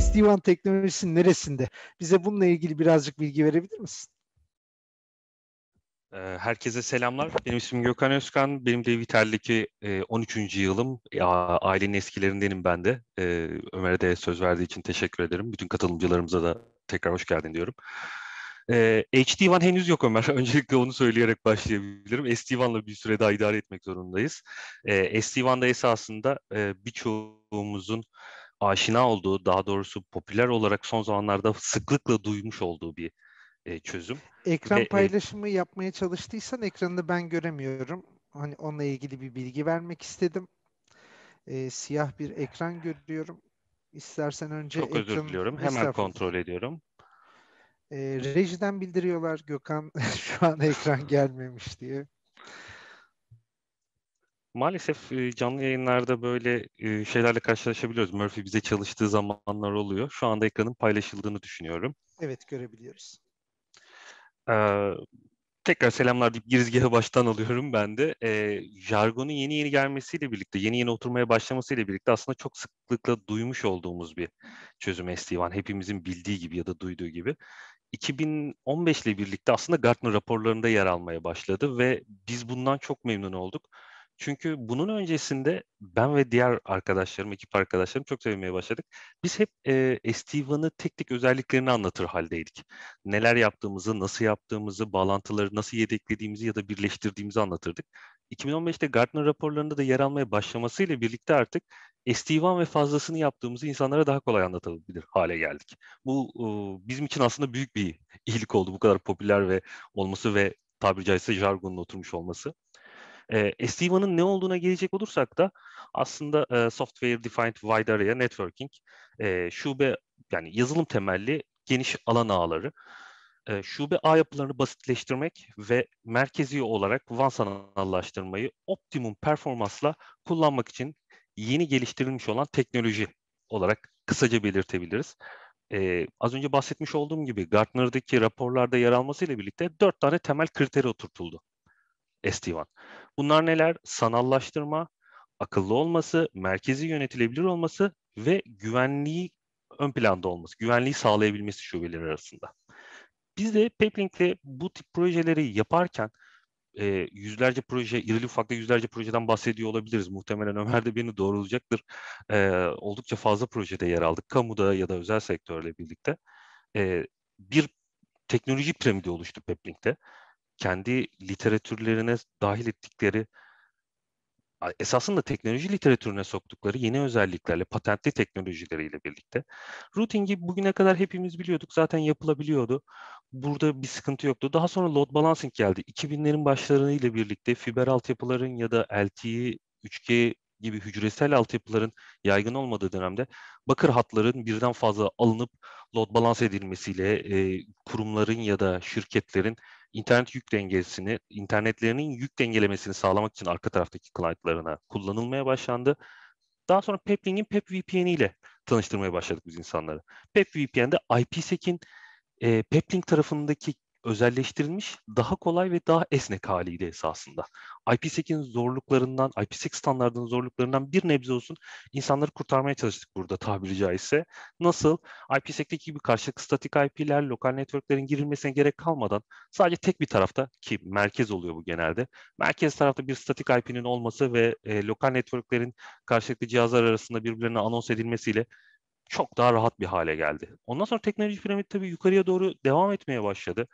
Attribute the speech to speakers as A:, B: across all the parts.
A: SD-WAN teknolojisinin neresinde? Bize bununla ilgili birazcık bilgi verebilir misin?
B: Ee, herkese selamlar. Benim ismim Gökhan Özkan. Benim de Vitel'deki 13. E, yılım. Ailenin eskilerindenim ben de. E, Ömer'e de söz verdiği için teşekkür ederim. Bütün katılımcılarımıza da tekrar hoş geldin diyorum. E, HD1 henüz yok Ömer. Öncelikle onu söyleyerek başlayabilirim. SD1'la bir süre daha idare etmek zorundayız. SD1'da esasında birçoğumuzun aşina olduğu, daha doğrusu popüler olarak son zamanlarda sıklıkla duymuş olduğu bir e, çözüm.
A: Ekran Ve, e, paylaşımı e, yapmaya çalıştıysan ekranı ben göremiyorum. Hani onunla ilgili bir bilgi vermek istedim. E, siyah bir ekran görüyorum. İstersen önce Çok özür diliyorum. Hemen
B: kontrol ediyorum.
A: E, rejiden bildiriyorlar Gökhan şu an ekran gelmemiş diye.
B: Maalesef canlı yayınlarda böyle şeylerle karşılaşabiliyoruz. Murphy bize çalıştığı zamanlar oluyor. Şu anda ekranın paylaşıldığını düşünüyorum.
A: Evet görebiliyoruz.
B: Ee, tekrar selamlar deyip girizgahı baştan alıyorum ben de. E, jargonun yeni yeni gelmesiyle birlikte, yeni yeni oturmaya başlamasıyla birlikte aslında çok sıklıkla duymuş olduğumuz bir çözüm SD1. Hepimizin bildiği gibi ya da duyduğu gibi. 2015 ile birlikte aslında Gartner raporlarında yer almaya başladı ve biz bundan çok memnun olduk. Çünkü bunun öncesinde ben ve diğer arkadaşlarım, ekip arkadaşlarım çok sevmeye başladık. Biz hep e, Estevan'ı tek tek özelliklerini anlatır haldeydik. Neler yaptığımızı, nasıl yaptığımızı, bağlantıları nasıl yedeklediğimizi ya da birleştirdiğimizi anlatırdık. 2015'te Gartner raporlarında da yer almaya başlamasıyla birlikte artık Estevan ve fazlasını yaptığımızı insanlara daha kolay anlatabilir hale geldik. Bu e, bizim için aslında büyük bir iyilik oldu bu kadar popüler ve olması ve tabiri caizse jargonun oturmuş olması. E, SD-WAN'ın ne olduğuna gelecek olursak da aslında e, Software Defined Wide Area Networking e, şube yani yazılım temelli geniş alan ağları e, şube ağ yapılarını basitleştirmek ve merkezi olarak vansanallaştırmayı optimum performansla kullanmak için yeni geliştirilmiş olan teknoloji olarak kısaca belirtebiliriz. Ee, az önce bahsetmiş olduğum gibi Gartner'daki raporlarda yer almasıyla birlikte dört tane temel kriter oturtuldu. SD-WAN. Bunlar neler? Sanallaştırma, akıllı olması, merkezi yönetilebilir olması ve güvenliği ön planda olması, güvenliği sağlayabilmesi şubeleri arasında. Biz de Peplink'te bu tip projeleri yaparken e, yüzlerce proje, irili ufaklı yüzlerce projeden bahsediyor olabiliriz. Muhtemelen Ömer de beni doğrulayacaktır. E, oldukça fazla projede yer aldık. Kamuda ya da özel sektörle birlikte. E, bir teknoloji piramidi oluştu Peplink'te kendi literatürlerine dahil ettikleri esasında teknoloji literatürüne soktukları yeni özelliklerle, patentli teknolojileriyle birlikte. Routing'i bugüne kadar hepimiz biliyorduk. Zaten yapılabiliyordu. Burada bir sıkıntı yoktu. Daha sonra load balancing geldi. 2000'lerin başlarıyla birlikte fiber altyapıların ya da LTE, 3G gibi hücresel altyapıların yaygın olmadığı dönemde bakır hatların birden fazla alınıp load balans edilmesiyle e, kurumların ya da şirketlerin internet yük dengesini, internetlerinin yük dengelemesini sağlamak için arka taraftaki client'larına kullanılmaya başlandı. Daha sonra Peplink'in Pep ile tanıştırmaya başladık biz insanları. Pep IPSec'in e, Peplink tarafındaki özelleştirilmiş, daha kolay ve daha esnek haliydi esasında. IP8'in zorluklarından, IP8 standartının zorluklarından bir nebze olsun insanları kurtarmaya çalıştık burada tabiri caizse. Nasıl? IP8'deki gibi karşılık statik IP'ler, lokal networklerin girilmesine gerek kalmadan sadece tek bir tarafta ki merkez oluyor bu genelde. Merkez tarafta bir statik IP'nin olması ve e, lokal networklerin karşılıklı cihazlar arasında birbirlerine anons edilmesiyle çok daha rahat bir hale geldi. Ondan sonra teknoloji piramit tabii yukarıya doğru devam etmeye başladı.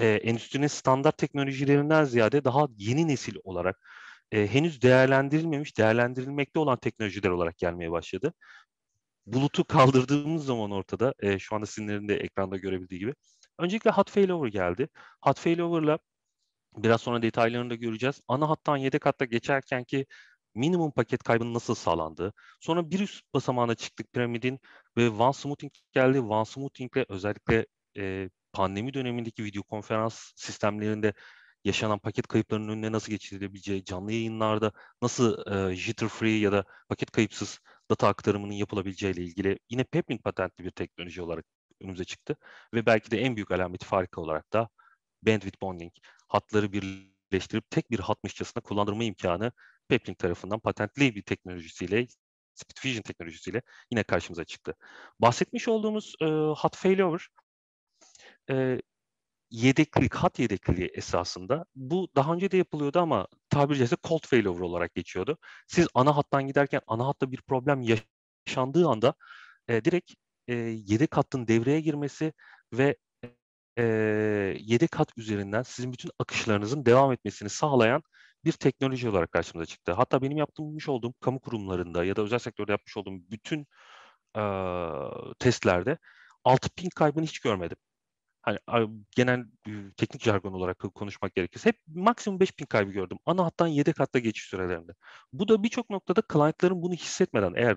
B: Ee, endüstrinin standart teknolojilerinden ziyade daha yeni nesil olarak e, henüz değerlendirilmemiş, değerlendirilmekte olan teknolojiler olarak gelmeye başladı. Bulutu kaldırdığımız zaman ortada, e, şu anda sizlerin de ekranda görebildiği gibi. Öncelikle hot failover geldi. Hot failover'la biraz sonra detaylarını da göreceğiz. Ana hattan yedek hatta geçerken ki minimum paket kaybının nasıl sağlandığı, sonra bir üst basamağına çıktık piramidin ve Van Smoothing geldi. Van Smoothing ile özellikle e, pandemi dönemindeki video konferans sistemlerinde yaşanan paket kayıplarının önüne nasıl geçilebileceği, canlı yayınlarda nasıl e, jitter free ya da paket kayıpsız data aktarımının yapılabileceği ile ilgili yine Pepmin patentli bir teknoloji olarak önümüze çıktı. Ve belki de en büyük alameti farkı olarak da bandwidth bonding, hatları birleştirip tek bir hatmışçasına kullandırma imkanı Peplink tarafından patentli bir teknolojisiyle Speed fusion teknolojisiyle yine karşımıza çıktı. Bahsetmiş olduğumuz e, hot failover e, yedeklilik, hat yedekliliği esasında bu daha önce de yapılıyordu ama tabiri caizse cold failover olarak geçiyordu. Siz ana hattan giderken ana hatta bir problem yaşandığı anda e, direkt e, yedek hattın devreye girmesi ve e, yedek hat üzerinden sizin bütün akışlarınızın devam etmesini sağlayan bir teknoloji olarak karşımıza çıktı. Hatta benim yapmış olduğum kamu kurumlarında ya da özel sektörde yapmış olduğum bütün e, testlerde 6 pin kaybını hiç görmedim. Hani genel e, teknik jargon olarak konuşmak gerekirse hep maksimum 5 ping kaybı gördüm. Ana hattan yedek hatta geçiş sürelerinde. Bu da birçok noktada client'ların bunu hissetmeden eğer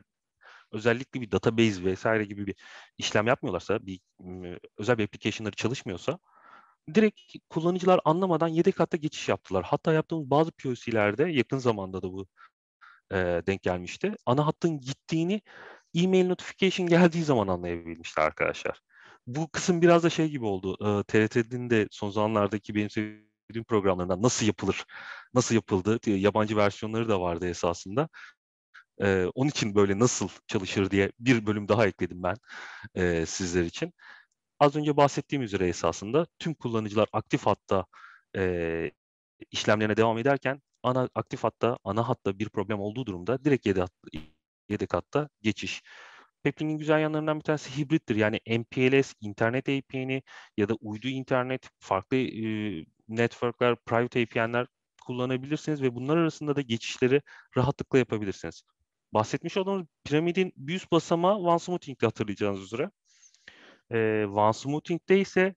B: özellikle bir database vesaire gibi bir işlem yapmıyorlarsa, bir özel bir application'ları çalışmıyorsa direkt kullanıcılar anlamadan yedek hatta geçiş yaptılar. Hatta yaptığımız bazı POC'lerde yakın zamanda da bu e, denk gelmişti. Ana hattın gittiğini e-mail notification geldiği zaman anlayabilmişti arkadaşlar. Bu kısım biraz da şey gibi oldu. E, TRT'nin de son zamanlardaki benim sevdiğim programlarından nasıl yapılır, nasıl yapıldı, diye yabancı versiyonları da vardı esasında. E, onun için böyle nasıl çalışır diye bir bölüm daha ekledim ben e, sizler için az önce bahsettiğim üzere esasında tüm kullanıcılar aktif hatta e, işlemlerine devam ederken ana aktif hatta ana hatta bir problem olduğu durumda direkt yedek, hatta, yedek hatta geçiş. Pepling'in güzel yanlarından bir tanesi hibrittir. Yani MPLS, internet APN'i ya da uydu internet, farklı e, networkler, private APN'ler kullanabilirsiniz ve bunlar arasında da geçişleri rahatlıkla yapabilirsiniz. Bahsetmiş olduğumuz piramidin bir üst basamağı OneSmoothing'de hatırlayacağınız üzere. E, Van Smoothing'de ise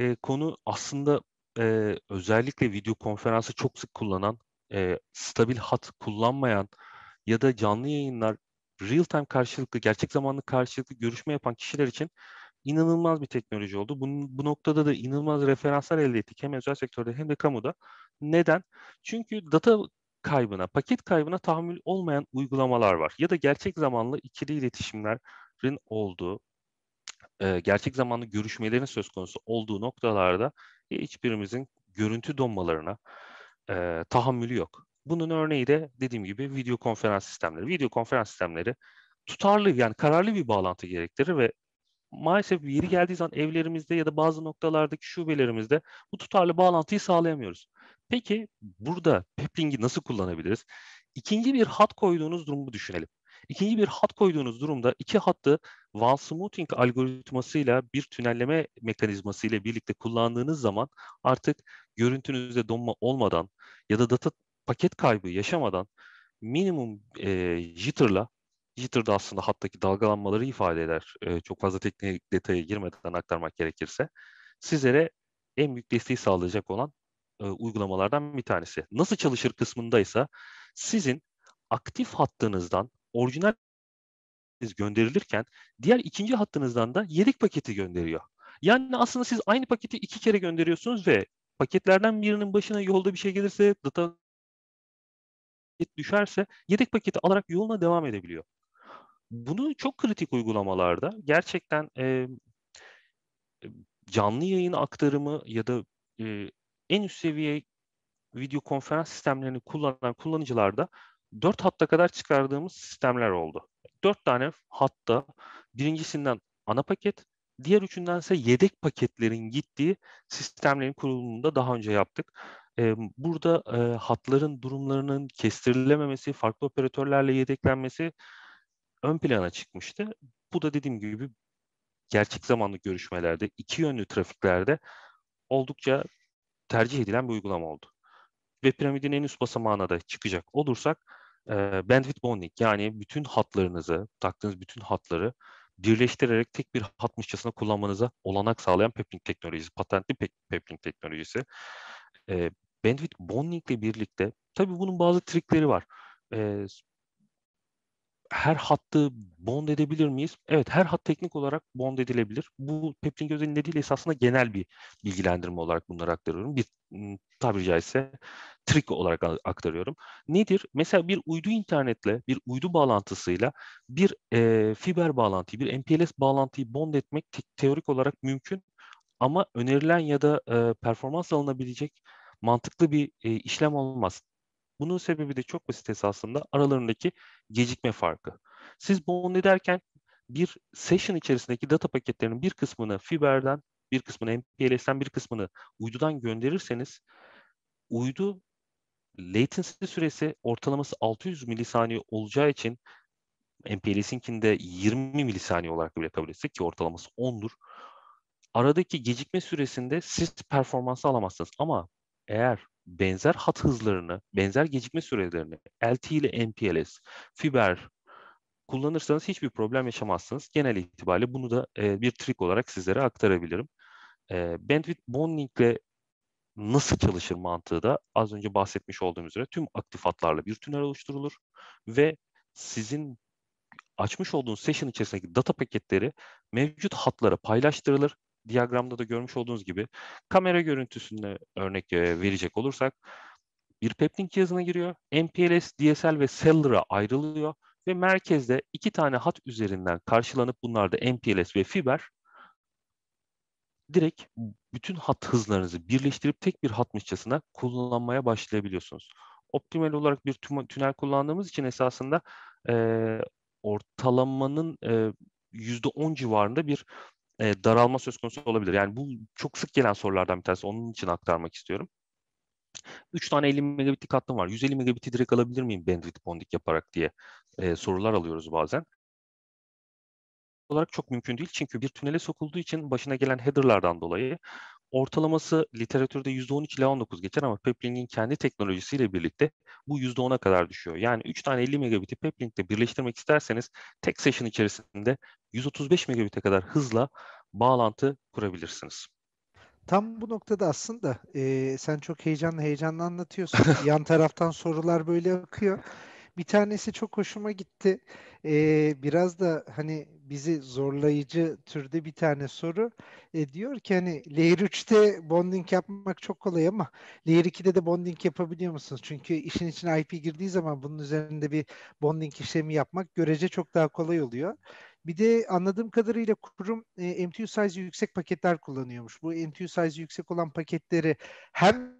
B: e, konu aslında e, özellikle video konferansı çok sık kullanan, e, stabil hat kullanmayan ya da canlı yayınlar real time karşılıklı, gerçek zamanlı karşılıklı görüşme yapan kişiler için inanılmaz bir teknoloji oldu. Bunun, bu noktada da inanılmaz referanslar elde ettik hem özel sektörde hem de kamuda. Neden? Çünkü data kaybına, paket kaybına tahammül olmayan uygulamalar var. Ya da gerçek zamanlı ikili iletişimlerin olduğu e, gerçek zamanlı görüşmelerin söz konusu olduğu noktalarda hiçbirimizin görüntü donmalarına e, tahammülü yok. Bunun örneği de dediğim gibi video konferans sistemleri. Video konferans sistemleri tutarlı yani kararlı bir bağlantı gerektirir ve maalesef yeri geldiği zaman evlerimizde ya da bazı noktalardaki şubelerimizde bu tutarlı bağlantıyı sağlayamıyoruz. Peki burada Pepling'i nasıl kullanabiliriz? İkinci bir hat koyduğunuz durumu düşünelim. İkinci bir hat koyduğunuz durumda iki hattı wall smoothing algoritmasıyla bir tünelleme mekanizması ile birlikte kullandığınız zaman artık görüntünüzde donma olmadan ya da data paket kaybı yaşamadan minimum e, jitter'la jitter da aslında hattaki dalgalanmaları ifade eder. E, çok fazla teknik detaya girmeden aktarmak gerekirse sizlere en büyük desteği sağlayacak olan e, uygulamalardan bir tanesi. Nasıl çalışır kısmındaysa sizin aktif hattınızdan orijinal gönderilirken diğer ikinci hattınızdan da yedek paketi gönderiyor. Yani aslında siz aynı paketi iki kere gönderiyorsunuz ve paketlerden birinin başına yolda bir şey gelirse data düşerse yedek paketi alarak yoluna devam edebiliyor. Bunu çok kritik uygulamalarda gerçekten e, canlı yayın aktarımı ya da e, en üst seviye video konferans sistemlerini kullanan kullanıcılarda 4 hatta kadar çıkardığımız sistemler oldu. 4 tane hatta birincisinden ana paket, diğer üçünden ise yedek paketlerin gittiği sistemlerin kurulumunu da daha önce yaptık. Burada hatların durumlarının kestirilememesi, farklı operatörlerle yedeklenmesi ön plana çıkmıştı. Bu da dediğim gibi gerçek zamanlı görüşmelerde, iki yönlü trafiklerde oldukça tercih edilen bir uygulama oldu ve piramidin en üst basamağına da çıkacak olursak e, bandwidth bonding yani bütün hatlarınızı, taktığınız bütün hatları birleştirerek tek bir hatmışçasına kullanmanıza olanak sağlayan peplink teknolojisi, patentli pe peplink teknolojisi. E, bandwidth bonding ile birlikte tabii bunun bazı trikleri var. E, her hattı bond edebilir miyiz? Evet her hat teknik olarak bond edilebilir. Bu Peplink özelinde değil esasında genel bir bilgilendirme olarak bunları aktarıyorum. Bir tabiri caizse trick olarak aktarıyorum. Nedir? Mesela bir uydu internetle, bir uydu bağlantısıyla bir e, fiber bağlantıyı, bir MPLS bağlantıyı bond etmek te teorik olarak mümkün. Ama önerilen ya da e, performans alınabilecek mantıklı bir e, işlem olmaz. Bunun sebebi de çok basit esasında aralarındaki gecikme farkı. Siz bond ederken bir session içerisindeki data paketlerinin bir kısmını fiberden, bir kısmını MPLS'den, bir kısmını uydudan gönderirseniz uydu latency süresi ortalaması 600 milisaniye olacağı için MPLS'inkinde 20 milisaniye olarak bile kabul etsek ki ortalaması 10'dur. Aradaki gecikme süresinde siz performansı alamazsınız ama eğer benzer hat hızlarını, benzer gecikme sürelerini LTE ile MPLS, fiber kullanırsanız hiçbir problem yaşamazsınız. Genel itibariyle bunu da e, bir trik olarak sizlere aktarabilirim. E, bandwidth bonding ile nasıl çalışır mantığı da az önce bahsetmiş olduğum üzere tüm aktif hatlarla bir tünel oluşturulur ve sizin açmış olduğunuz session içerisindeki data paketleri mevcut hatlara paylaştırılır diyagramda da görmüş olduğunuz gibi kamera görüntüsünde örnek e, verecek olursak bir peptin cihazına giriyor. MPLS, DSL ve Cellular'a ayrılıyor ve merkezde iki tane hat üzerinden karşılanıp bunlar da MPLS ve fiber direkt bütün hat hızlarınızı birleştirip tek bir hatmışçasına kullanmaya başlayabiliyorsunuz. Optimal olarak bir tünel kullandığımız için esasında e, ortalamanın e, %10 civarında bir e, daralma söz konusu olabilir. Yani bu çok sık gelen sorulardan bir tanesi. Onun için aktarmak istiyorum. 3 tane 50 megabitlik hattım var. 150 megabiti direkt alabilir miyim bandwidth bonding yaparak diye e, sorular alıyoruz bazen. Olarak çok mümkün değil çünkü bir tünele sokulduğu için başına gelen header'lardan dolayı Ortalaması literatürde %13 ila 19 geçer ama Pepling'in kendi teknolojisiyle birlikte bu %10'a kadar düşüyor. Yani 3 tane 50 megabit'i Pepling'de birleştirmek isterseniz tek session içerisinde 135 megabit'e kadar hızla bağlantı kurabilirsiniz.
A: Tam bu noktada aslında e, sen çok heyecanlı heyecanlı anlatıyorsun. Yan taraftan sorular böyle akıyor. Bir tanesi çok hoşuma gitti. Ee, biraz da hani bizi zorlayıcı türde bir tane soru. E, diyor ki hani Layer 3'te bonding yapmak çok kolay ama Layer 2'de de bonding yapabiliyor musunuz? Çünkü işin içine IP girdiği zaman bunun üzerinde bir bonding işlemi yapmak görece çok daha kolay oluyor. Bir de anladığım kadarıyla kurum e, MTU size yüksek paketler kullanıyormuş. Bu MTU size yüksek olan paketleri hem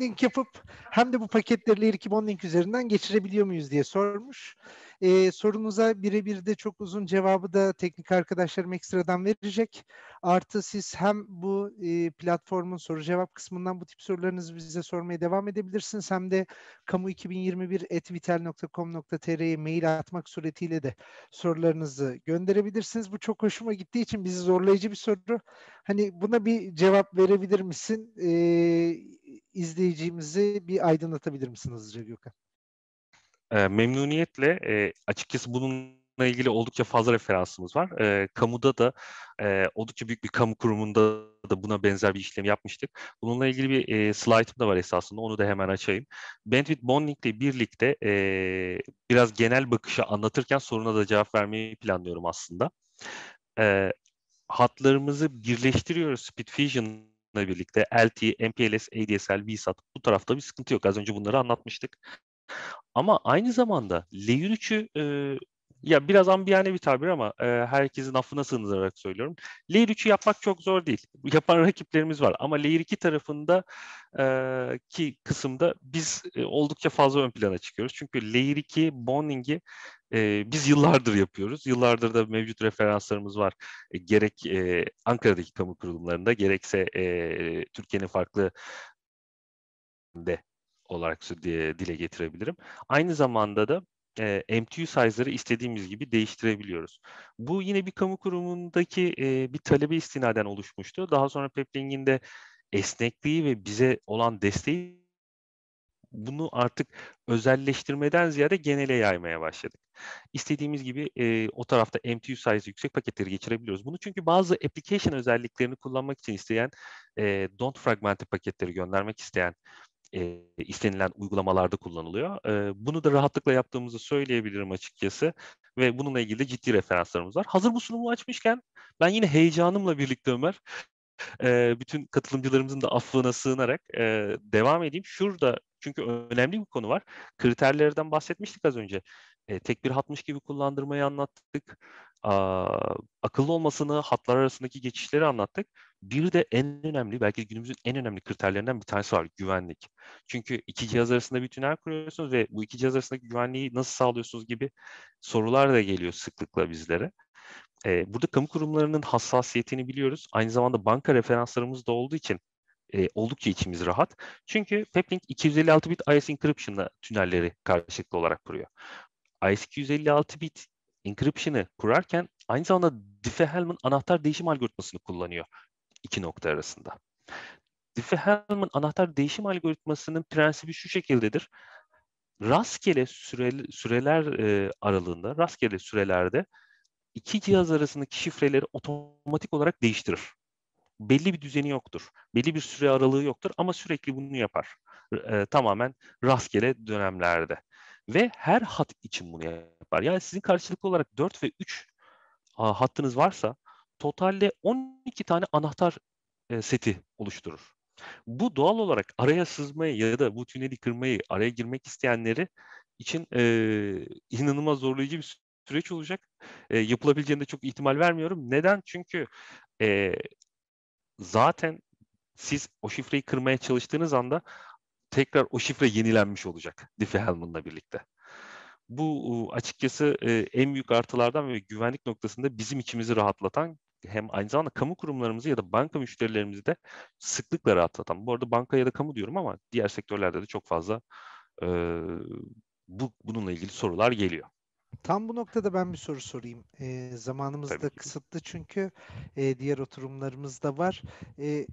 A: link yapıp hem de bu paketleri Learning üzerinden geçirebiliyor muyuz diye sormuş. E, sorunuza birebir de çok uzun cevabı da teknik arkadaşlarım ekstradan verecek. Artı siz hem bu e, platformun soru cevap kısmından bu tip sorularınızı bize sormaya devam edebilirsiniz. Hem de kamu2021.vital.com.tr'ye mail atmak suretiyle de sorularınızı gönderebilirsiniz. Bu çok hoşuma gittiği için bizi zorlayıcı bir soru. Hani buna bir cevap verebilir misin? E, izleyicimizi bir aydınlatabilir misiniz hızlıca Gökhan?
B: E, memnuniyetle e, açıkçası bununla ilgili oldukça fazla referansımız var. E, kamuda da e, oldukça büyük bir kamu kurumunda da buna benzer bir işlem yapmıştık. Bununla ilgili bir e, slaytım da var esasında onu da hemen açayım. Bandwidth Bonding ile birlikte e, biraz genel bakışa anlatırken soruna da cevap vermeyi planlıyorum aslında. E, hatlarımızı birleştiriyoruz Speed Fusion birlikte LTE, MPLS, ADSL, VSAT bu tarafta bir sıkıntı yok. Az önce bunları anlatmıştık. Ama aynı zamanda layer 3'ü e, ya biraz ambiyane bir tabir ama e, herkesin affına sığınarak söylüyorum. Layer 3'ü yapmak çok zor değil. Yapan rakiplerimiz var ama Layer 2 tarafında e, ki kısımda biz e, oldukça fazla ön plana çıkıyoruz. Çünkü Layer 2 bonding'i e, biz yıllardır yapıyoruz. Yıllardır da mevcut referanslarımız var. E, gerek e, Ankara'daki kamu kurumlarında gerekse e, Türkiye'nin farklı de olarak dile getirebilirim. Aynı zamanda da e, MTU size'ları istediğimiz gibi değiştirebiliyoruz. Bu yine bir kamu kurumundaki e, bir talebe istinaden oluşmuştu. Daha sonra Pepling'in de esnekliği ve bize olan desteği bunu artık özelleştirmeden ziyade genele yaymaya başladık. İstediğimiz gibi e, o tarafta MTU size yüksek paketleri geçirebiliyoruz. Bunu çünkü bazı application özelliklerini kullanmak için isteyen, e, don't fragmented paketleri göndermek isteyen e, istenilen uygulamalarda kullanılıyor. E, bunu da rahatlıkla yaptığımızı söyleyebilirim açıkçası ve bununla ilgili de ciddi referanslarımız var. Hazır bu sunumu açmışken ben yine heyecanımla birlikte Ömer e, bütün katılımcılarımızın da affına sığınarak e, devam edeyim. Şurada çünkü önemli bir konu var. Kriterlerden bahsetmiştik az önce e, tek bir hatmış gibi kullandırmayı anlattık. Aa, akıllı olmasını, hatlar arasındaki geçişleri anlattık. Bir de en önemli, belki günümüzün en önemli kriterlerinden bir tanesi var, güvenlik. Çünkü iki cihaz arasında bir tünel kuruyorsunuz ve bu iki cihaz arasındaki güvenliği nasıl sağlıyorsunuz gibi sorular da geliyor sıklıkla bizlere. Ee, burada kamu kurumlarının hassasiyetini biliyoruz. Aynı zamanda banka referanslarımız da olduğu için e, oldukça içimiz rahat. Çünkü Peplink 256 bit IS encryption'la tünelleri karşılıklı olarak kuruyor. ISQ156 bit encryption'ı kurarken aynı zamanda Diffie-Hellman anahtar değişim algoritmasını kullanıyor iki nokta arasında. Diffie-Hellman anahtar değişim algoritmasının prensibi şu şekildedir. Rastgele süre, süreler e, aralığında, rastgele sürelerde iki cihaz arasındaki şifreleri otomatik olarak değiştirir. Belli bir düzeni yoktur. Belli bir süre aralığı yoktur ama sürekli bunu yapar. E, tamamen rastgele dönemlerde. Ve her hat için bunu yapar. Yani sizin karşılıklı olarak 4 ve 3 hattınız varsa totalde 12 tane anahtar e, seti oluşturur. Bu doğal olarak araya sızmayı ya da bu tüneli kırmayı, araya girmek isteyenleri için e, inanılmaz zorlayıcı bir süreç olacak. E, yapılabileceğine de çok ihtimal vermiyorum. Neden? Çünkü e, zaten siz o şifreyi kırmaya çalıştığınız anda tekrar o şifre yenilenmiş olacak Diffie-Hellman'la birlikte. Bu açıkçası e, en büyük artılardan ve güvenlik noktasında bizim içimizi rahatlatan hem aynı zamanda kamu kurumlarımızı ya da banka müşterilerimizi de sıklıkla rahatlatan. Bu arada banka ya da kamu diyorum ama diğer sektörlerde de çok fazla e, bu bununla ilgili sorular geliyor.
A: Tam bu noktada ben bir soru sorayım. E, zamanımız Tabii da ki. kısıtlı çünkü e, diğer oturumlarımız da var. E,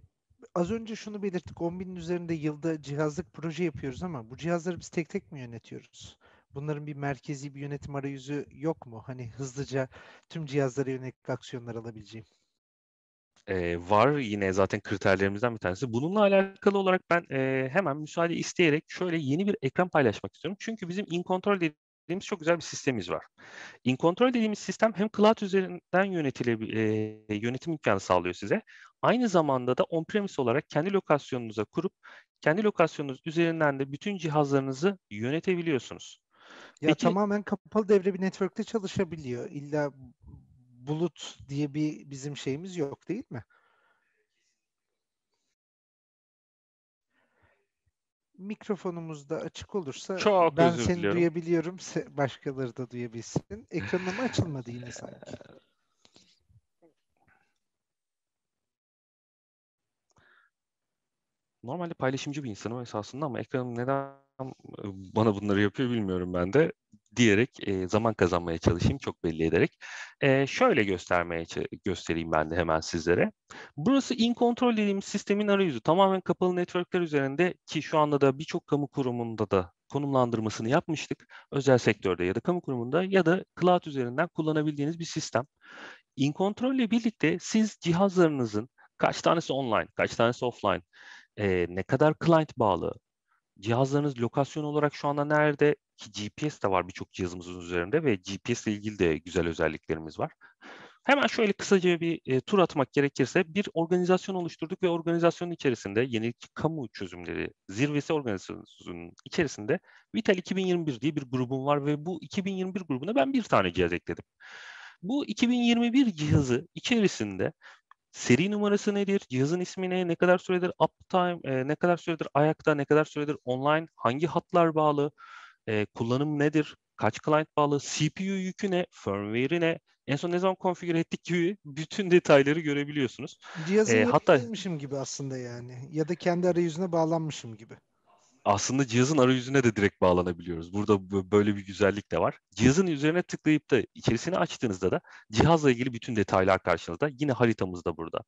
A: az önce şunu belirttik. 10 binin üzerinde yılda cihazlık proje yapıyoruz ama bu cihazları biz tek tek mi yönetiyoruz? Bunların bir merkezi bir yönetim arayüzü yok mu? Hani hızlıca tüm cihazlara yönelik aksiyonlar alabileceğim.
B: Ee, var yine zaten kriterlerimizden bir tanesi. Bununla alakalı olarak ben e, hemen müsaade isteyerek şöyle yeni bir ekran paylaşmak istiyorum. Çünkü bizim InControl dediğimiz çok güzel bir sistemimiz var. InControl dediğimiz sistem hem cloud üzerinden yönetile, e, yönetim imkanı sağlıyor size Aynı zamanda da on-premise olarak kendi lokasyonunuza kurup kendi lokasyonunuz üzerinden de bütün cihazlarınızı yönetebiliyorsunuz. Ya Peki,
A: tamamen kapalı devre bir network'te çalışabiliyor. İlla bulut diye bir bizim şeyimiz yok değil mi? mikrofonumuz da açık olursa Çok ben seni diliyorum. duyabiliyorum. Başkaları da duyabilsin. Ekranım açılmadı yine sanki. Ee, normalde
B: paylaşımcı bir insanım esasında ama ekranım neden bana bunları yapıyor bilmiyorum ben de diyerek e, zaman kazanmaya çalışayım çok belli ederek. E, şöyle göstermeye göstereyim ben de hemen sizlere. Burası in control dediğimiz sistemin arayüzü. Tamamen kapalı networkler üzerinde ki şu anda da birçok kamu kurumunda da konumlandırmasını yapmıştık. Özel sektörde ya da kamu kurumunda ya da cloud üzerinden kullanabildiğiniz bir sistem. In control ile birlikte siz cihazlarınızın kaç tanesi online, kaç tanesi offline, e, ne kadar client bağlı, cihazlarınız lokasyon olarak şu anda nerede ki GPS de var birçok cihazımızın üzerinde ve GPS ile ilgili de güzel özelliklerimiz var. Hemen şöyle kısaca bir e, tur atmak gerekirse bir organizasyon oluşturduk ve organizasyonun içerisinde yenilikçi kamu çözümleri zirvesi organizasyonunun içerisinde Vital 2021 diye bir grubum var ve bu 2021 grubuna ben bir tane cihaz ekledim. Bu 2021 cihazı içerisinde Seri numarası nedir? Cihazın ismi ne? Ne kadar süredir uptime? E, ne kadar süredir ayakta? Ne kadar süredir online? Hangi hatlar bağlı? E, kullanım nedir? Kaç client bağlı? CPU yükü ne? Firmware'i ne? En son ne zaman konfigür ettik gibi bütün detayları görebiliyorsunuz.
A: Cihazı e, hatta... gibi aslında yani. Ya da kendi arayüzüne bağlanmışım gibi
B: aslında cihazın arayüzüne de direkt bağlanabiliyoruz. Burada böyle bir güzellik de var. Cihazın üzerine tıklayıp da içerisini açtığınızda da cihazla ilgili bütün detaylar karşınızda. Yine haritamız da burada.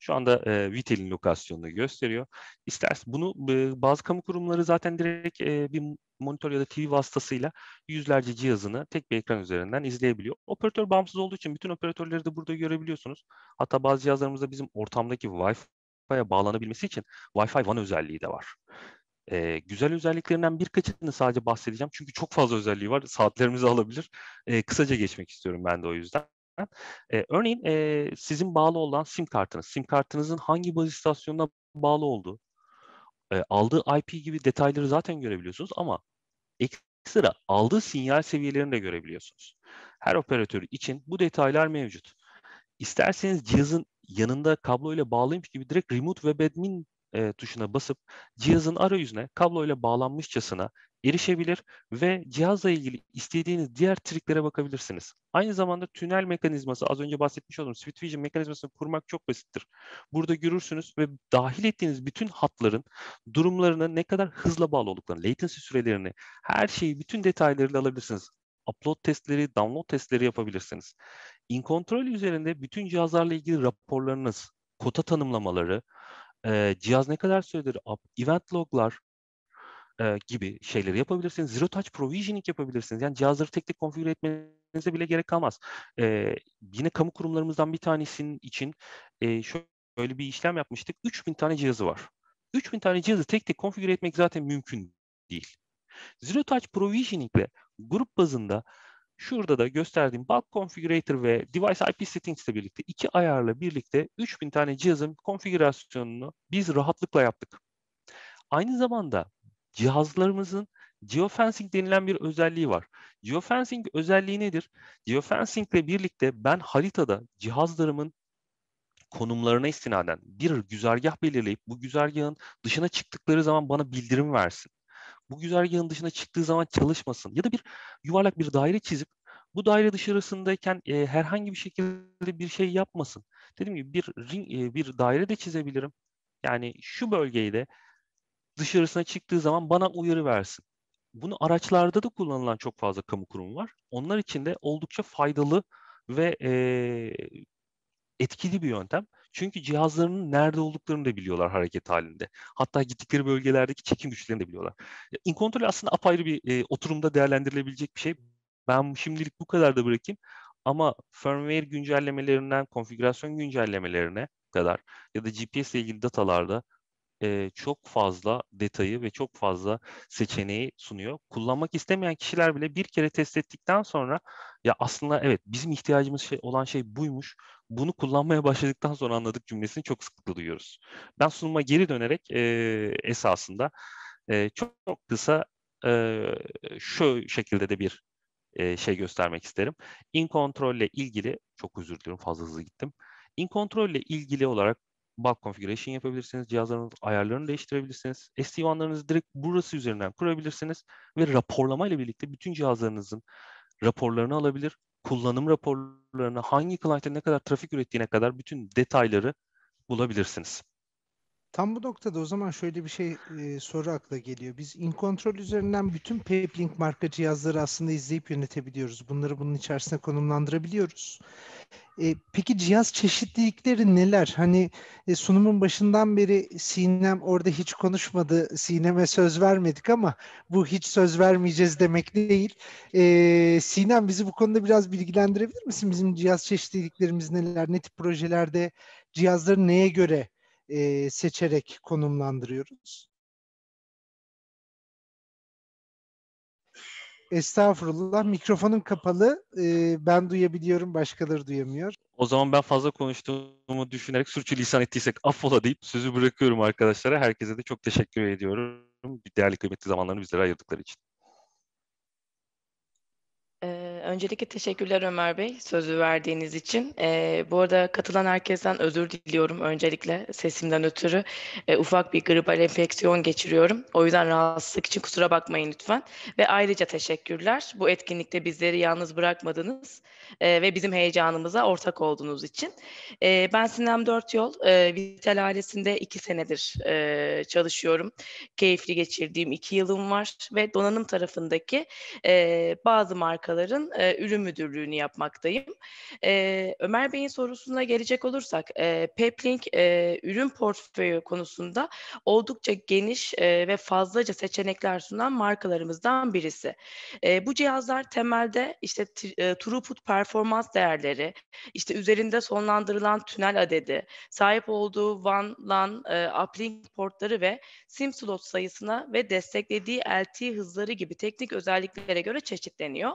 B: Şu anda e, Vitel'in lokasyonunu gösteriyor. İsterseniz bunu e, bazı kamu kurumları zaten direkt e, bir monitör ya da TV vasıtasıyla yüzlerce cihazını tek bir ekran üzerinden izleyebiliyor. Operatör bağımsız olduğu için bütün operatörleri de burada görebiliyorsunuz. Hatta bazı cihazlarımızda bizim ortamdaki wi Wi-Fi'ye bağlanabilmesi için Wi-Fi One özelliği de var. E, güzel özelliklerinden birkaçını sadece bahsedeceğim. Çünkü çok fazla özelliği var. Saatlerimizi alabilir. E, kısaca geçmek istiyorum ben de o yüzden. E, örneğin e, sizin bağlı olan sim kartınız, sim kartınızın hangi baz istasyonuna bağlı olduğu, e, aldığı IP gibi detayları zaten görebiliyorsunuz ama ekstra aldığı sinyal seviyelerini de görebiliyorsunuz. Her operatör için bu detaylar mevcut. İsterseniz cihazın yanında kablo ile bağlıymış gibi direkt remote web admin e, tuşuna basıp cihazın arayüzüne kabloyla bağlanmışçasına erişebilir ve cihazla ilgili istediğiniz diğer triklere bakabilirsiniz. Aynı zamanda tünel mekanizması, az önce bahsetmiş olduğum Sweet Vision mekanizmasını kurmak çok basittir. Burada görürsünüz ve dahil ettiğiniz bütün hatların durumlarına ne kadar hızla bağlı olduklarını, latency sürelerini, her şeyi bütün detaylarıyla alabilirsiniz upload testleri, download testleri yapabilirsiniz. In Control üzerinde bütün cihazlarla ilgili raporlarınız, kota tanımlamaları, e, cihaz ne kadar süredir up, event loglar e, gibi şeyleri yapabilirsiniz. Zero touch provisioning yapabilirsiniz. Yani cihazları tek tek konfigür etmenize bile gerek kalmaz. E, yine kamu kurumlarımızdan bir tanesinin için e, şöyle bir işlem yapmıştık. 3000 tane cihazı var. 3000 tane cihazı tek tek konfigür etmek zaten mümkün değil. Zero touch provisioning ile grup bazında Şurada da gösterdiğim bulk configurator ve device IP settings ile birlikte iki ayarla birlikte 3000 tane cihazın konfigürasyonunu biz rahatlıkla yaptık. Aynı zamanda cihazlarımızın geofencing denilen bir özelliği var. Geofencing özelliği nedir? Geofencing ile birlikte ben haritada cihazlarımın konumlarına istinaden bir güzergah belirleyip bu güzergahın dışına çıktıkları zaman bana bildirim versin bu güzergahın dışına çıktığı zaman çalışmasın. Ya da bir yuvarlak bir daire çizip bu daire dışarısındayken e, herhangi bir şekilde bir şey yapmasın. Dediğim gibi bir ring, e, bir daire de çizebilirim. Yani şu bölgeyi de dışarısına çıktığı zaman bana uyarı versin. Bunu araçlarda da kullanılan çok fazla kamu kurumu var. Onlar için de oldukça faydalı ve e, etkili bir yöntem. Çünkü cihazlarının nerede olduklarını da biliyorlar hareket halinde. Hatta gittikleri bölgelerdeki çekim güçlerini de biliyorlar. İnkontrol aslında apayrı bir e, oturumda değerlendirilebilecek bir şey. Ben şimdilik bu kadar da bırakayım. Ama firmware güncellemelerinden konfigürasyon güncellemelerine kadar ya da GPS ile ilgili datalarda e, çok fazla detayı ve çok fazla seçeneği sunuyor. Kullanmak istemeyen kişiler bile bir kere test ettikten sonra ya aslında evet bizim ihtiyacımız şey olan şey buymuş bunu kullanmaya başladıktan sonra anladık cümlesini çok sıklıkla duyuyoruz. Ben sunuma geri dönerek e, esasında e, çok, çok kısa e, şu şekilde de bir e, şey göstermek isterim. In Control ile ilgili, çok özür diliyorum fazla hızlı gittim. In Control ile ilgili olarak bulk configuration yapabilirsiniz, cihazlarınız ayarlarını değiştirebilirsiniz. SD-WAN'larınızı direkt burası üzerinden kurabilirsiniz ve raporlama ile birlikte bütün cihazlarınızın raporlarını alabilir kullanım raporlarına, hangi client'e ne kadar trafik ürettiğine kadar bütün detayları bulabilirsiniz.
A: Tam bu noktada o zaman şöyle bir şey e, soru akla geliyor. Biz InControl üzerinden bütün Paplink marka cihazları aslında izleyip yönetebiliyoruz. Bunları bunun içerisine konumlandırabiliyoruz. E, peki cihaz çeşitlilikleri neler? Hani e, sunumun başından beri Sinem orada hiç konuşmadı. Sinem'e söz vermedik ama bu hiç söz vermeyeceğiz demek değil. E, Sinem bizi bu konuda biraz bilgilendirebilir misin? Bizim cihaz çeşitliliklerimiz neler? Ne tip projelerde cihazları neye göre e, seçerek konumlandırıyoruz. Estağfurullah. Mikrofonun kapalı. E, ben duyabiliyorum, başkaları duyamıyor.
B: O zaman ben fazla konuştuğumu düşünerek sürçülisan ettiysek affola deyip sözü bırakıyorum arkadaşlara. Herkese de çok teşekkür ediyorum. Değerli kıymetli zamanlarını bizlere ayırdıkları için.
C: Öncelikle teşekkürler Ömer Bey sözü verdiğiniz için. E, bu arada katılan herkesten özür diliyorum öncelikle sesimden ötürü. E, ufak bir gribal enfeksiyon geçiriyorum. O yüzden rahatsızlık için kusura bakmayın lütfen. Ve ayrıca teşekkürler bu etkinlikte bizleri yalnız bırakmadınız e, ve bizim heyecanımıza ortak olduğunuz için. E, ben Sinem Dört Yol, e, Vital ailesinde iki senedir e, çalışıyorum. Keyifli geçirdiğim iki yılım var ve donanım tarafındaki e, bazı markaların e, ürün müdürlüğünü yapmaktayım. E, Ömer Bey'in sorusuna gelecek olursak e, Peplink e, ürün portföyü konusunda oldukça geniş e, ve fazlaca seçenekler sunan markalarımızdan birisi. E, bu cihazlar temelde işte e, throughput performans değerleri, işte üzerinde sonlandırılan tünel adedi, sahip olduğu WAN, LAN, e, uplink portları ve SIM slot sayısına ve desteklediği LTE hızları gibi teknik özelliklere göre çeşitleniyor.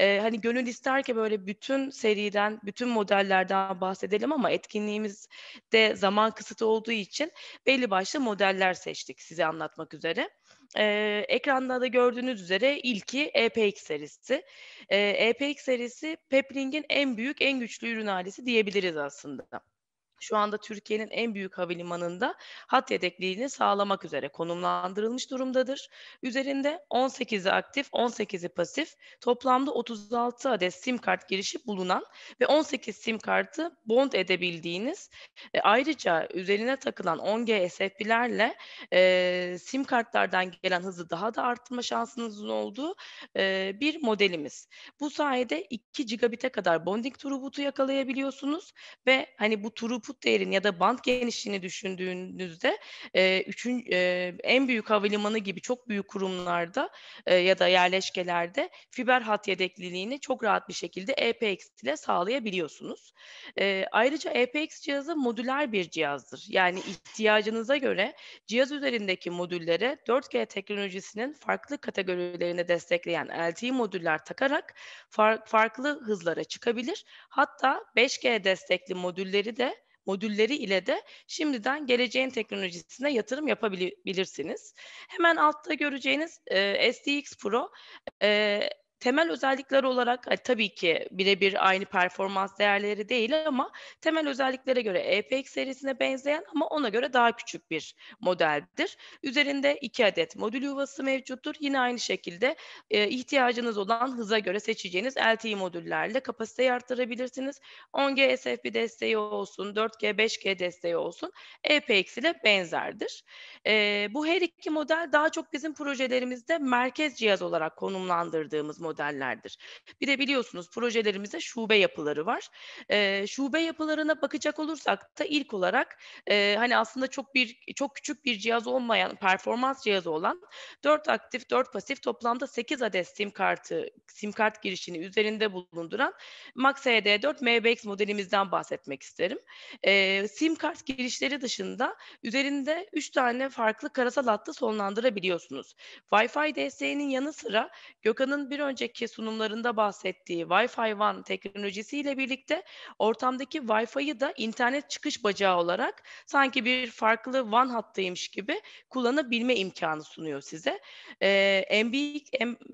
C: E, ee, hani gönül ister ki böyle bütün seriden, bütün modellerden bahsedelim ama etkinliğimiz de zaman kısıtı olduğu için belli başlı modeller seçtik size anlatmak üzere. Ee, ekranda da gördüğünüz üzere ilki EPX serisi. Ee, EPX serisi Pepling'in en büyük, en güçlü ürün ailesi diyebiliriz aslında şu anda Türkiye'nin en büyük havalimanında hat yedekliğini sağlamak üzere konumlandırılmış durumdadır. Üzerinde 18'i aktif, 18'i pasif, toplamda 36 adet SIM kart girişi bulunan ve 18 SIM kartı bond edebildiğiniz e, ayrıca üzerine takılan 10G SFP'lerle e, SIM kartlardan gelen hızı daha da arttırma şansınızın olduğu e, bir modelimiz. Bu sayede 2 gigabite kadar bonding trubutu yakalayabiliyorsunuz ve hani bu trubutu tut değerini ya da band genişliğini düşündüğünüzde e, üçün, e, en büyük havalimanı gibi çok büyük kurumlarda e, ya da yerleşkelerde fiber hat yedekliliğini çok rahat bir şekilde EPX ile sağlayabiliyorsunuz. E, ayrıca EPX cihazı modüler bir cihazdır. Yani ihtiyacınıza göre cihaz üzerindeki modüllere 4G teknolojisinin farklı kategorilerini destekleyen LTE modüller takarak far farklı hızlara çıkabilir. Hatta 5G destekli modülleri de modülleri ile de şimdiden geleceğin teknolojisine yatırım yapabilirsiniz. Hemen altta göreceğiniz e, SDX Pro e, temel özellikler olarak tabii ki birebir aynı performans değerleri değil ama temel özelliklere göre EPX serisine benzeyen ama ona göre daha küçük bir modeldir. Üzerinde iki adet modül yuvası mevcuttur. Yine aynı şekilde e, ihtiyacınız olan hıza göre seçeceğiniz LTE modüllerle kapasiteyi arttırabilirsiniz. 10G SFP desteği olsun, 4G, 5G desteği olsun EPX ile benzerdir. E, bu her iki model daha çok bizim projelerimizde merkez cihaz olarak konumlandırdığımız model modellerdir. Bir de biliyorsunuz projelerimizde şube yapıları var. E, şube yapılarına bakacak olursak da ilk olarak e, hani aslında çok bir çok küçük bir cihaz olmayan performans cihazı olan 4 aktif 4 pasif toplamda 8 adet sim kartı sim kart girişini üzerinde bulunduran Max HD4 e MBX modelimizden bahsetmek isterim. E, sim kart girişleri dışında üzerinde 3 tane farklı karasal hattı sonlandırabiliyorsunuz. Wi-Fi desteğinin yanı sıra Gökhan'ın bir önce önceki sunumlarında bahsettiği Wi-Fi One teknolojisiyle birlikte ortamdaki Wi-Fi'yi da internet çıkış bacağı olarak sanki bir farklı One hattıymış gibi kullanabilme imkanı sunuyor size. Ee, MB,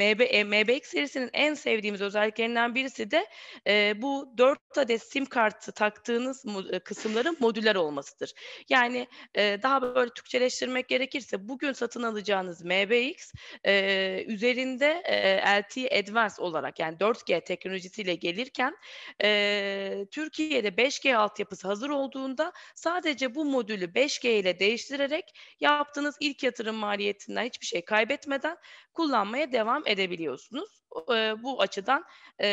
C: MB, e, MBX serisinin en sevdiğimiz özelliklerinden birisi de e, bu 4 adet sim kartı taktığınız e, kısımların modüler olmasıdır. Yani e, daha böyle Türkçeleştirmek gerekirse bugün satın alacağınız MBX e, üzerinde e, LTE Advanced olarak yani 4G teknolojisiyle gelirken e, Türkiye'de 5G altyapısı hazır olduğunda sadece bu modülü 5G ile değiştirerek yaptığınız ilk yatırım maliyetinden hiçbir şey kaybetmeden kullanmaya devam edebiliyorsunuz. E, bu açıdan e,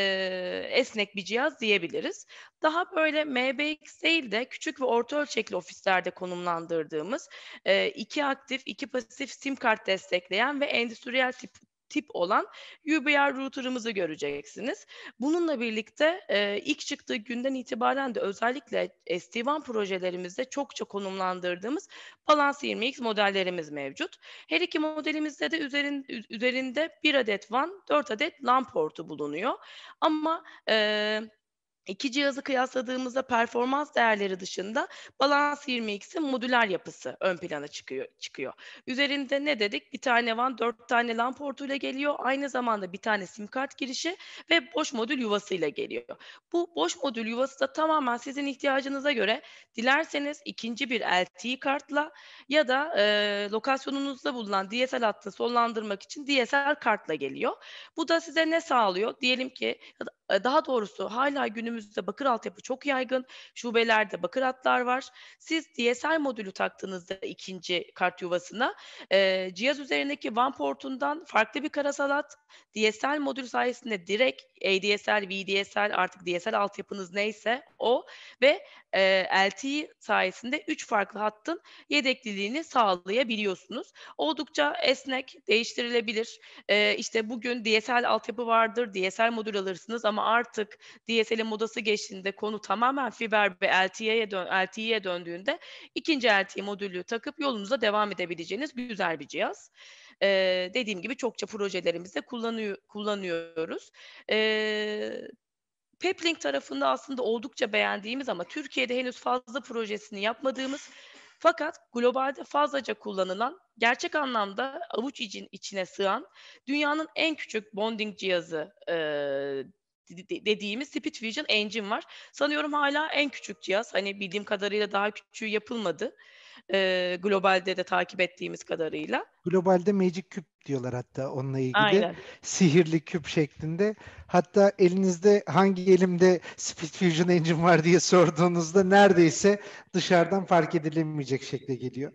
C: esnek bir cihaz diyebiliriz. Daha böyle MBX değil de küçük ve orta ölçekli ofislerde konumlandırdığımız e, iki aktif, iki pasif SIM kart destekleyen ve endüstriyel tip tip olan UBR router'ımızı göreceksiniz. Bununla birlikte e, ilk çıktığı günden itibaren de özellikle SD1 projelerimizde çokça konumlandırdığımız Balance 20X modellerimiz mevcut. Her iki modelimizde de üzerin, üzerinde bir adet WAN, dört adet LAN portu bulunuyor. Ama e, İki cihazı kıyasladığımızda performans değerleri dışında Balans 22'sin modüler yapısı ön plana çıkıyor. çıkıyor. Üzerinde ne dedik? Bir tane van, dört tane LAN portuyla geliyor. Aynı zamanda bir tane sim kart girişi ve boş modül yuvasıyla geliyor. Bu boş modül yuvası da tamamen sizin ihtiyacınıza göre dilerseniz ikinci bir LTE kartla ya da e, lokasyonunuzda bulunan DSL hattını sonlandırmak için DSL kartla geliyor. Bu da size ne sağlıyor? Diyelim ki daha doğrusu hala günümüzde bakır altyapı çok yaygın. Şubelerde bakır hatlar var. Siz DSL modülü taktığınızda ikinci kart yuvasına e, cihaz üzerindeki WAN portundan farklı bir karasal karasalat DSL modülü sayesinde direkt ADSL, VDSL artık DSL altyapınız neyse o ve e, LTE sayesinde 3 farklı hattın yedekliliğini sağlayabiliyorsunuz. Oldukça esnek, değiştirilebilir. E, işte bugün DSL altyapı vardır, DSL modül alırsınız ama ama artık DSL'in modası geçtiğinde konu tamamen fiber ve LTE'ye dön LTE'ye döndüğünde ikinci LTE modülü takıp yolunuza devam edebileceğiniz güzel bir cihaz. Ee, dediğim gibi çokça projelerimizde kullanıyor, kullanıyoruz. Ee, Peplink tarafında aslında oldukça beğendiğimiz ama Türkiye'de henüz fazla projesini yapmadığımız fakat globalde fazlaca kullanılan, gerçek anlamda avuç için içine sığan, dünyanın en küçük bonding cihazı e, dediğimiz Speed Vision Engine var. Sanıyorum hala en küçük cihaz. Hani bildiğim kadarıyla daha küçüğü yapılmadı. E, globalde de takip ettiğimiz kadarıyla.
A: Globalde Magic Cube diyorlar hatta onunla ilgili. Aynen. Sihirli küp şeklinde. Hatta elinizde hangi elimde Speed Fusion Engine var diye sorduğunuzda neredeyse dışarıdan fark edilemeyecek şekle geliyor.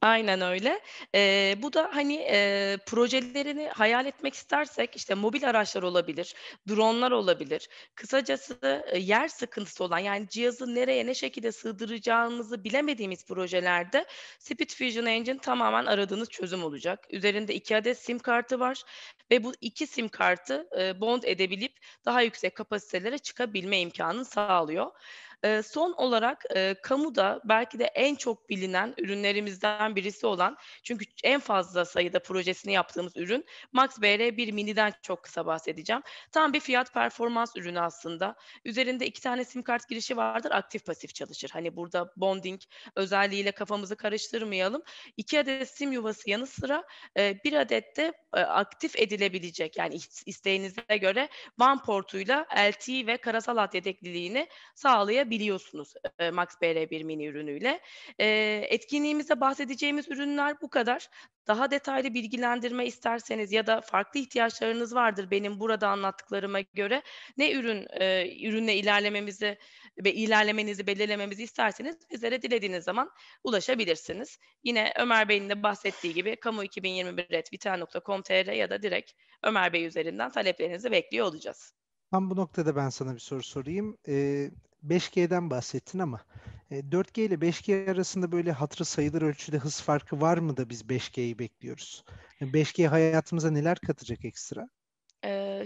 C: Aynen öyle. Ee, bu da hani e, projelerini hayal etmek istersek işte mobil araçlar olabilir, dronlar olabilir. Kısacası e, yer sıkıntısı olan yani cihazı nereye ne şekilde sığdıracağımızı bilemediğimiz projelerde Speed Fusion Engine tamamen aradığınız çözüm olacak. Üzerinde iki adet sim kartı var ve bu iki sim kartı e, bond edebilip daha yüksek kapasitelere çıkabilme imkanını sağlıyor. E, son olarak e, kamuda belki de en çok bilinen ürünlerimizden birisi olan çünkü en fazla sayıda projesini yaptığımız ürün Max BR1 Mini'den çok kısa bahsedeceğim. Tam bir fiyat performans ürünü aslında. Üzerinde iki tane sim kart girişi vardır. Aktif pasif çalışır. Hani burada bonding özelliğiyle kafamızı karıştırmayalım. İki adet sim yuvası yanı sıra e, bir adet de e, aktif edilebilecek yani isteğinize göre WAN portuyla LTE ve karasal hat yedekliliğini sağlayabilirsiniz biliyorsunuz e, Max BR1 mini ürünüyle. E, etkinliğimizde bahsedeceğimiz ürünler bu kadar. Daha detaylı bilgilendirme isterseniz ya da farklı ihtiyaçlarınız vardır benim burada anlattıklarıma göre ne ürün e, ürünle ilerlememizi ve ilerlemenizi belirlememizi isterseniz bizlere dilediğiniz zaman ulaşabilirsiniz. Yine Ömer Bey'in de bahsettiği gibi kamu2021.vital.com.tr ya da direkt Ömer Bey üzerinden taleplerinizi bekliyor olacağız.
A: Tam bu noktada ben sana bir soru sorayım. Ee, 5G'den bahsettin ama 4G e, ile 5G arasında böyle hatırı sayılır ölçüde hız farkı var mı da biz 5G'yi bekliyoruz? 5G hayatımıza neler katacak ekstra?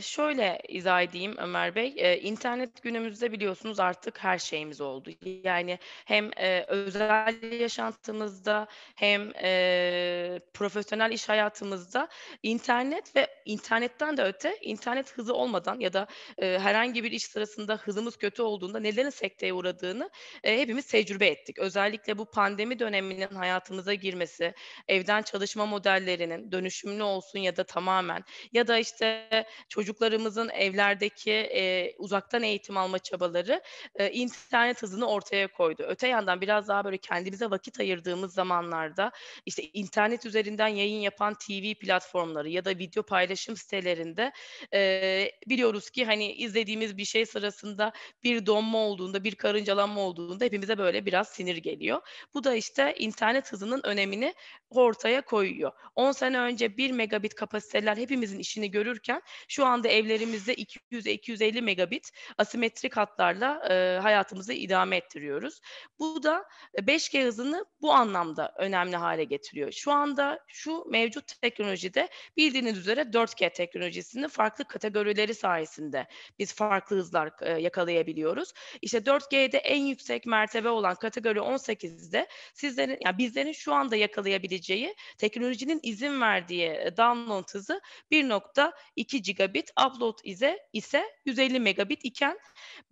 C: şöyle izah edeyim Ömer Bey. Ee, internet günümüzde biliyorsunuz artık her şeyimiz oldu. Yani hem e, özel yaşantımızda hem e, profesyonel iş hayatımızda internet ve internetten de öte internet hızı olmadan ya da e, herhangi bir iş sırasında hızımız kötü olduğunda nelerin sekteye uğradığını e, hepimiz tecrübe ettik. Özellikle bu pandemi döneminin hayatımıza girmesi, evden çalışma modellerinin dönüşümlü olsun ya da tamamen ya da işte çocuk çocuklarımızın evlerdeki e, uzaktan eğitim alma çabaları e, internet hızını ortaya koydu. Öte yandan biraz daha böyle kendimize vakit ayırdığımız zamanlarda işte internet üzerinden yayın yapan TV platformları ya da video paylaşım sitelerinde e, biliyoruz ki hani izlediğimiz bir şey sırasında bir donma olduğunda bir karıncalanma olduğunda hepimize böyle biraz sinir geliyor. Bu da işte internet hızının önemini ortaya koyuyor. 10 sene önce 1 megabit kapasiteler hepimizin işini görürken şu an anda evlerimizde 200-250 megabit asimetrik hatlarla e, hayatımızı idame ettiriyoruz. Bu da 5G e, hızını bu anlamda önemli hale getiriyor. Şu anda şu mevcut teknolojide bildiğiniz üzere 4G teknolojisinin farklı kategorileri sayesinde biz farklı hızlar e, yakalayabiliyoruz. İşte 4G'de en yüksek mertebe olan kategori 18'de sizlerin yani bizlerin şu anda yakalayabileceği teknolojinin izin verdiği e, download hızı 1.2 gigabit megabit, upload ise ise 150 megabit iken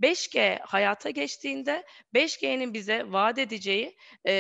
C: 5G hayata geçtiğinde 5G'nin bize vaat edeceği e,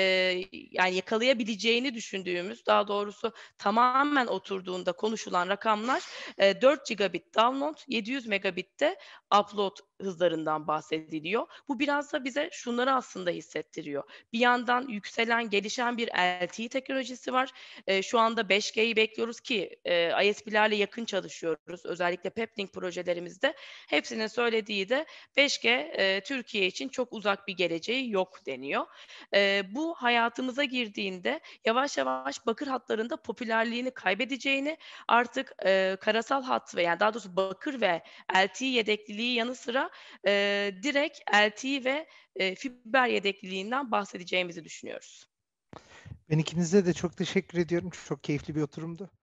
C: yani yakalayabileceğini düşündüğümüz daha doğrusu tamamen oturduğunda konuşulan rakamlar e, 4 gigabit download, 700 megabitte upload hızlarından bahsediliyor. Bu biraz da bize şunları aslında hissettiriyor. Bir yandan yükselen, gelişen bir LTE teknolojisi var. E, şu anda 5G'yi bekliyoruz ki e, ISP'lerle yakın çalışıyoruz. Özellikle Peplink projelerimizde Hepsine söylediği de 5G e, Türkiye için çok uzak bir geleceği yok deniyor. E, bu hayatımıza girdiğinde yavaş yavaş bakır hatlarında popülerliğini kaybedeceğini artık e, karasal hat ve yani daha doğrusu bakır ve LTE yedekliliği yanı sıra sonra e, direkt LTE ve e, fiber yedekliliğinden bahsedeceğimizi düşünüyoruz.
A: Ben ikinize de çok teşekkür ediyorum. Çok keyifli bir oturumdu.